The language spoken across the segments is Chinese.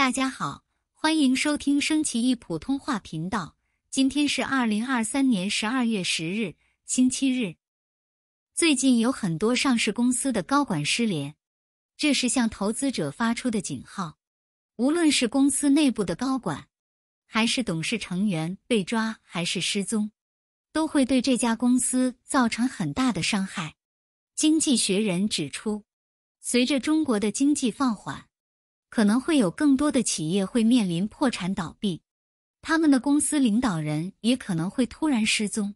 大家好，欢迎收听升旗一普通话频道。今天是二零二三年十二月十日，星期日。最近有很多上市公司的高管失联，这是向投资者发出的警号。无论是公司内部的高管，还是董事成员被抓还是失踪，都会对这家公司造成很大的伤害。《经济学人》指出，随着中国的经济放缓。可能会有更多的企业会面临破产倒闭，他们的公司领导人也可能会突然失踪。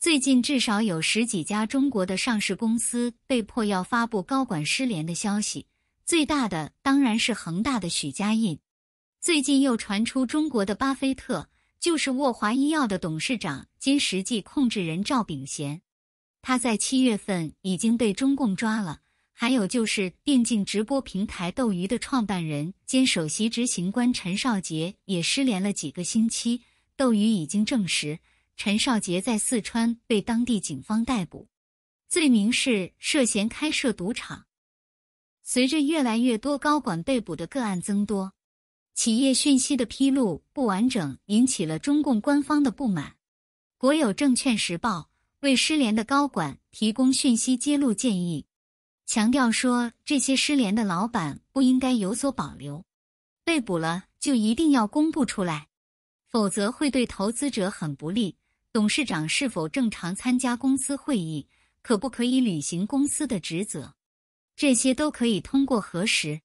最近至少有十几家中国的上市公司被迫要发布高管失联的消息，最大的当然是恒大的许家印。最近又传出中国的“巴菲特”，就是沃华医药的董事长兼实际控制人赵炳贤，他在七月份已经被中共抓了。还有就是，电竞直播平台斗鱼的创办人兼首席执行官陈少杰也失联了几个星期。斗鱼已经证实，陈少杰在四川被当地警方逮捕，罪名是涉嫌开设赌场。随着越来越多高管被捕的个案增多，企业讯息的披露不完整引起了中共官方的不满。国有证券时报为失联的高管提供讯息揭露建议。强调说，这些失联的老板不应该有所保留，被捕了就一定要公布出来，否则会对投资者很不利。董事长是否正常参加公司会议，可不可以履行公司的职责，这些都可以通过核实，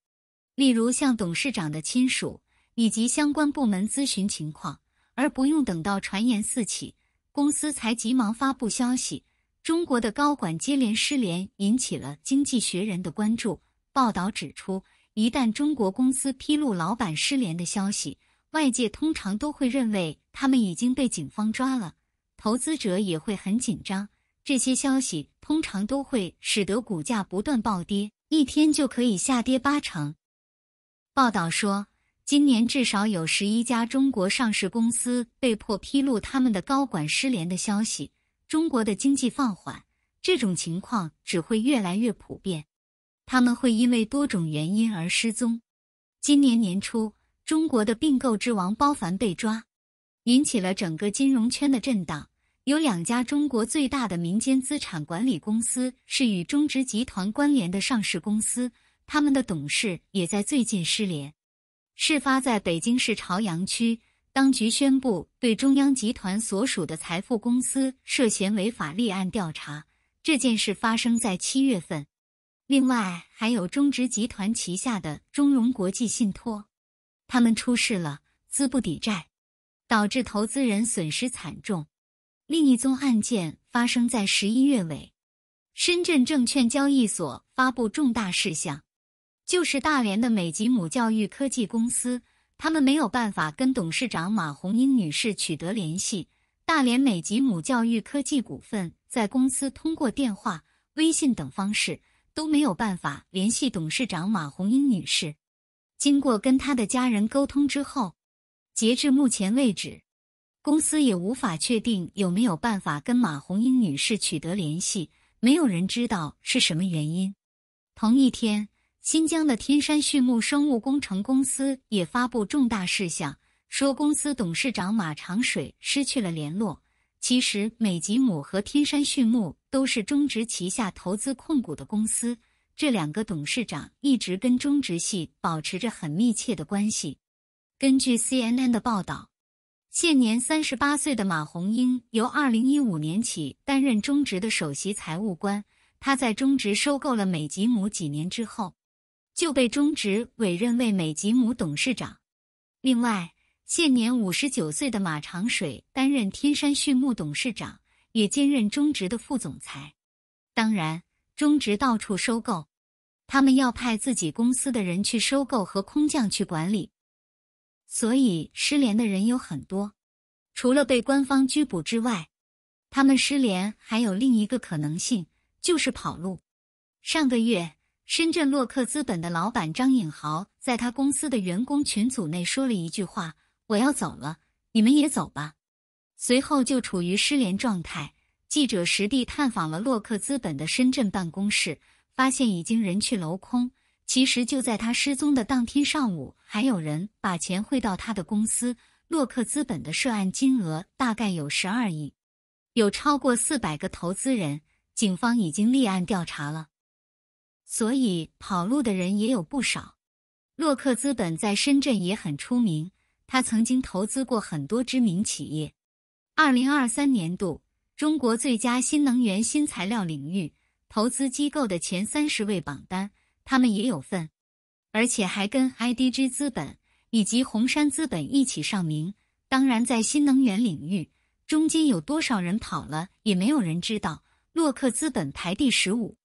例如向董事长的亲属以及相关部门咨询情况，而不用等到传言四起，公司才急忙发布消息。中国的高管接连失联，引起了《经济学人》的关注。报道指出，一旦中国公司披露老板失联的消息，外界通常都会认为他们已经被警方抓了，投资者也会很紧张。这些消息通常都会使得股价不断暴跌，一天就可以下跌八成。报道说，今年至少有十一家中国上市公司被迫披露他们的高管失联的消息。中国的经济放缓，这种情况只会越来越普遍。他们会因为多种原因而失踪。今年年初，中国的并购之王包凡被抓，引起了整个金融圈的震荡。有两家中国最大的民间资产管理公司是与中植集团关联的上市公司，他们的董事也在最近失联。事发在北京市朝阳区。当局宣布对中央集团所属的财富公司涉嫌违法立案调查。这件事发生在七月份。另外，还有中植集团旗下的中融国际信托，他们出事了，资不抵债，导致投资人损失惨重。另一宗案件发生在十一月尾，深圳证券交易所发布重大事项，就是大连的美吉姆教育科技公司。他们没有办法跟董事长马红英女士取得联系。大连美吉姆教育科技股份在公司通过电话、微信等方式都没有办法联系董事长马红英女士。经过跟她的家人沟通之后，截至目前为止，公司也无法确定有没有办法跟马红英女士取得联系。没有人知道是什么原因。同一天。新疆的天山畜牧生物工程公司也发布重大事项，说公司董事长马长水失去了联络。其实，美吉姆和天山畜牧都是中植旗下投资控股的公司，这两个董事长一直跟中植系保持着很密切的关系。根据 CNN 的报道，现年三十八岁的马红英，由二零一五年起担任中植的首席财务官。他在中植收购了美吉姆几年之后。就被中植委任为美吉姆董事长。另外，现年五十九岁的马长水担任天山畜牧董事长，也兼任中植的副总裁。当然，中植到处收购，他们要派自己公司的人去收购和空降去管理，所以失联的人有很多。除了被官方拘捕之外，他们失联还有另一个可能性，就是跑路。上个月。深圳洛克资本的老板张颖豪在他公司的员工群组内说了一句话：“我要走了，你们也走吧。”随后就处于失联状态。记者实地探访了洛克资本的深圳办公室，发现已经人去楼空。其实就在他失踪的当天上午，还有人把钱汇到他的公司。洛克资本的涉案金额大概有十二亿，有超过四百个投资人。警方已经立案调查了。所以跑路的人也有不少。洛克资本在深圳也很出名，他曾经投资过很多知名企业。二零二三年度中国最佳新能源新材料领域投资机构的前三十位榜单，他们也有份，而且还跟 IDG 资本以及红杉资本一起上名。当然，在新能源领域，中间有多少人跑了，也没有人知道。洛克资本排第十五。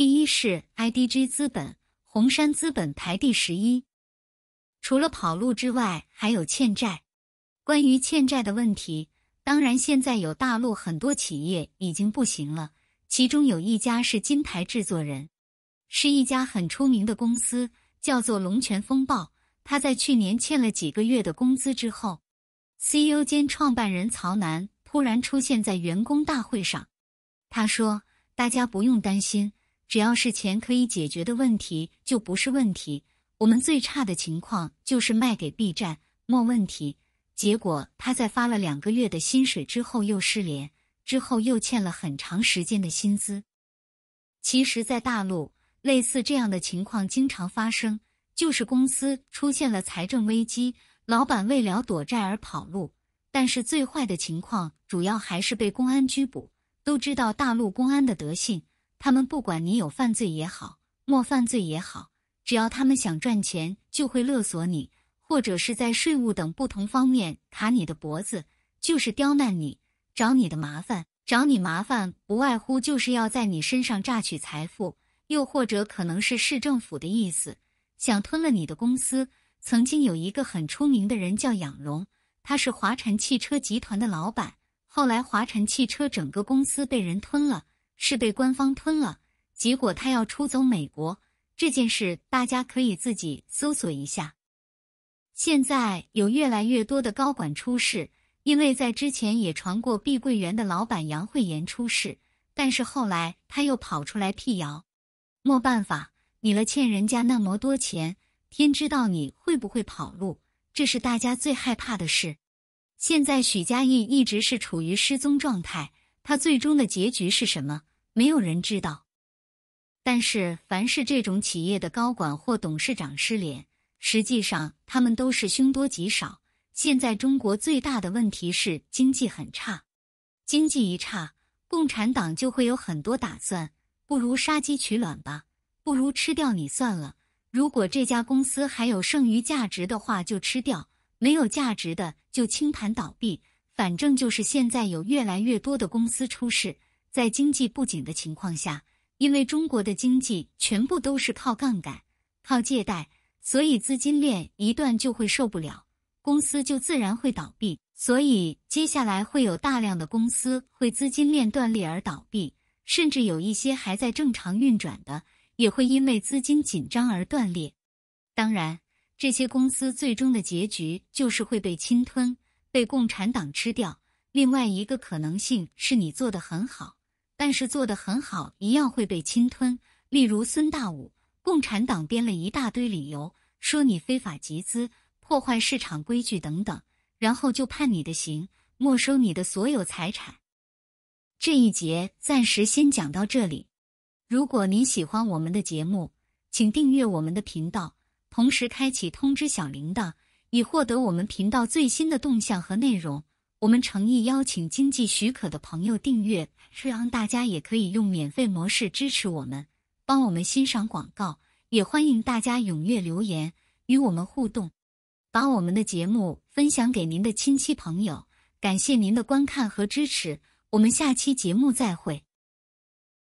第一是 IDG 资本，红杉资本排第十一。除了跑路之外，还有欠债。关于欠债的问题，当然现在有大陆很多企业已经不行了，其中有一家是金牌制作人，是一家很出名的公司，叫做龙泉风暴。他在去年欠了几个月的工资之后，CEO 兼创办人曹楠突然出现在员工大会上，他说：“大家不用担心。”只要是钱可以解决的问题，就不是问题。我们最差的情况就是卖给 B 站，没问题。结果他在发了两个月的薪水之后又失联，之后又欠了很长时间的薪资。其实，在大陆类似这样的情况经常发生，就是公司出现了财政危机，老板为了躲债而跑路。但是最坏的情况主要还是被公安拘捕，都知道大陆公安的德性。他们不管你有犯罪也好，没犯罪也好，只要他们想赚钱，就会勒索你，或者是在税务等不同方面卡你的脖子，就是刁难你，找你的麻烦。找你麻烦不外乎就是要在你身上榨取财富，又或者可能是市政府的意思，想吞了你的公司。曾经有一个很出名的人叫杨荣，他是华晨汽车集团的老板，后来华晨汽车整个公司被人吞了。是被官方吞了，结果他要出走美国这件事，大家可以自己搜索一下。现在有越来越多的高管出事，因为在之前也传过碧桂园的老板杨惠妍出事，但是后来他又跑出来辟谣。没办法，你了欠人家那么多钱，天知道你会不会跑路，这是大家最害怕的事。现在许家印一直是处于失踪状态，他最终的结局是什么？没有人知道，但是凡是这种企业的高管或董事长失联，实际上他们都是凶多吉少。现在中国最大的问题是经济很差，经济一差，共产党就会有很多打算，不如杀鸡取卵吧，不如吃掉你算了。如果这家公司还有剩余价值的话，就吃掉；没有价值的，就清盘倒闭。反正就是现在有越来越多的公司出事。在经济不景的情况下，因为中国的经济全部都是靠杠杆、靠借贷，所以资金链一断就会受不了，公司就自然会倒闭。所以接下来会有大量的公司会资金链断裂而倒闭，甚至有一些还在正常运转的，也会因为资金紧张而断裂。当然，这些公司最终的结局就是会被侵吞，被共产党吃掉。另外一个可能性是你做得很好。但是做得很好，一样会被侵吞。例如孙大武，共产党编了一大堆理由，说你非法集资、破坏市场规矩等等，然后就判你的刑，没收你的所有财产。这一节暂时先讲到这里。如果您喜欢我们的节目，请订阅我们的频道，同时开启通知小铃铛，以获得我们频道最新的动向和内容。我们诚意邀请经济许可的朋友订阅，让大家也可以用免费模式支持我们，帮我们欣赏广告。也欢迎大家踊跃留言，与我们互动，把我们的节目分享给您的亲戚朋友。感谢您的观看和支持，我们下期节目再会。